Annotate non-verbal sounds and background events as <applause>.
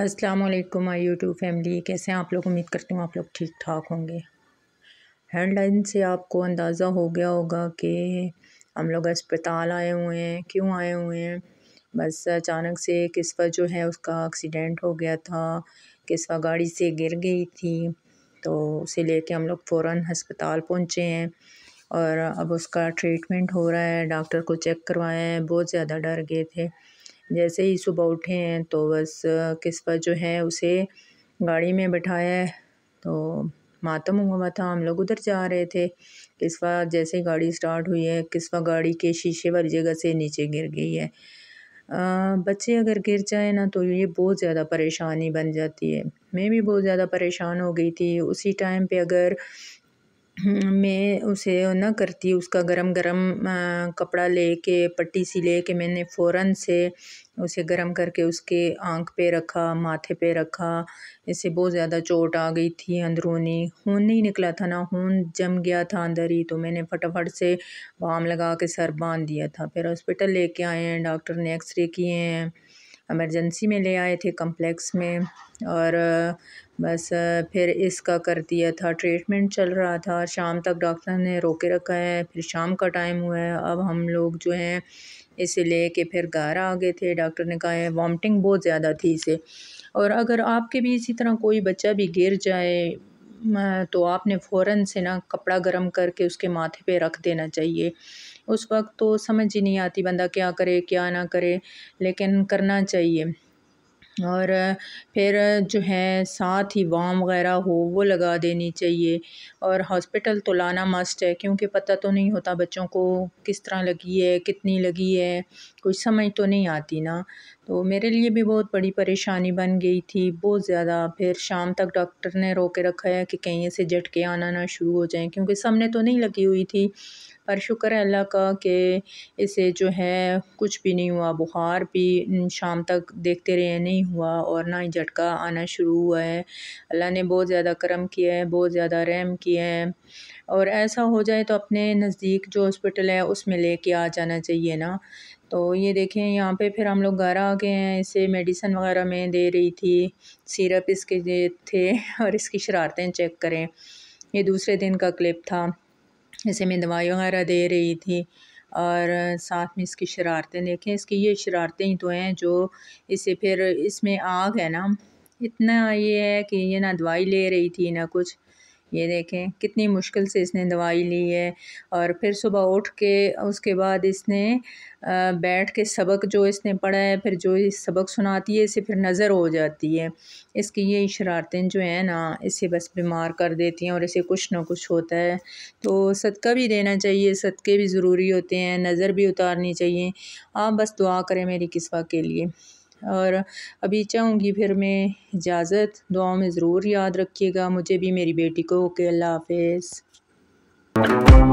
अस्सलाम वालेकुम my YouTube family कैसे हैं आप लोग उम्मीद करती हूँ आप लोग ठीक ठाक होंगे हेडलाइन से आपको अंदाज़ा हो गया होगा कि हम लोग अस्पताल आए हुए हैं क्यों आए हुए हैं बस अचानक से किस्वा जो है उसका एक्सीडेंट हो गया था किस्वा गाड़ी से गिर गई थी तो उसे लेके हम लोग फ़ौर हस्पताल पहुँचे हैं और अब उसका ट्रीटमेंट हो रहा है डॉक्टर को चेक करवाए हैं बहुत ज़्यादा डर गए थे जैसे ही सुबह उठे हैं तो बस किस्मत जो है उसे गाड़ी में बिठाया तो मातम हुआ था हम लोग उधर जा रहे थे किस्वा जैसे गाड़ी स्टार्ट हुई है किस्वा गाड़ी के शीशे वाली जगह से नीचे गिर गई है आ, बच्चे अगर गिर जाए ना तो ये बहुत ज़्यादा परेशानी बन जाती है मैं भी बहुत ज़्यादा परेशान हो गई थी उसी टाइम पे अगर मैं उसे ना करती उसका गरम गरम कपड़ा लेके पट्टी सी लेके मैंने फ़ौरन से उसे गरम करके उसके आँख पे रखा माथे पे रखा इससे बहुत ज़्यादा चोट आ गई थी अंदरूनी खून नहीं निकला था ना खून जम गया था अंदर ही तो मैंने फटाफट से बाम लगा के सर बांध दिया था फिर हॉस्पिटल लेके आए हैं डॉक्टर ने एक्सरे किए हैं एमरजेंसी में ले आए थे कम्प्लेक्स में और बस फिर इसका कर दिया था ट्रीटमेंट चल रहा था शाम तक डॉक्टर ने रोके रखा है फिर शाम का टाइम हुआ है अब हम लोग जो हैं इसे ले के फिर गारा आ गए थे डॉक्टर ने कहा है वॉमटिंग बहुत ज़्यादा थी इसे और अगर आपके भी इसी तरह कोई बच्चा भी गिर जाए तो आपने फ़ौरन से ना कपड़ा गर्म करके उसके माथे पे रख देना चाहिए उस वक्त तो समझ ही नहीं आती बंदा क्या करे क्या ना करे लेकिन करना चाहिए और फिर जो है साथ ही वाम वगैरह हो वो लगा देनी चाहिए और हॉस्पिटल तो लाना मस्ट है क्योंकि पता तो नहीं होता बच्चों को किस तरह लगी है कितनी लगी है कुछ समझ तो नहीं आती ना तो मेरे लिए भी बहुत बड़ी परेशानी बन गई थी बहुत ज़्यादा फिर शाम तक डॉक्टर ने रो के रखा है कि कहीं से झटके आना ना शुरू हो जाएँ क्योंकि सामने तो नहीं लगी हुई थी पर शुक्र है अल्लाह का कि इसे जो है कुछ भी नहीं हुआ बुखार भी शाम तक देखते रहे नहीं हुआ और ना ही झटका आना शुरू हुआ है अल्लाह ने बहुत ज़्यादा करम किया है बहुत ज़्यादा रहम किया है और ऐसा हो जाए तो अपने नज़दीक जो हॉस्पिटल है उसमें लेके आ जाना चाहिए ना तो ये देखें यहाँ पे फिर हम लोग घर आ गए हैं इसे मेडिसन वगैरह में दे रही थी सिरप इसके थे <laughs> और इसकी शरारतें चेक करें ये दूसरे दिन का क्लिप था जैसे मैं दवाई वगैरह दे रही थी और साथ में इसकी शरारतें देखें इसकी ये शरारतें ही तो हैं जो इसे फिर इसमें आग है ना इतना ये है कि ये ना दवाई ले रही थी ना कुछ ये देखें कितनी मुश्किल से इसने दवाई ली है और फिर सुबह उठ के उसके बाद इसने बैठ के सबक जो इसने पढ़ा है फिर जो इस सबक सुनाती है इसे फिर नज़र हो जाती है इसकी ये शरारतें जो हैं ना इसे बस बीमार कर देती हैं और इसे कुछ ना कुछ होता है तो सदका भी देना चाहिए सदके भी ज़रूरी होते हैं नज़र भी उतारनी चाहिए आप बस दुआ करें मेरी किस्बा के लिए और अभी चाहूँगी फिर मैं इजाज़त दुआ में ज़रूर याद रखिएगा मुझे भी मेरी बेटी को ओके अल्लाह हाफिज़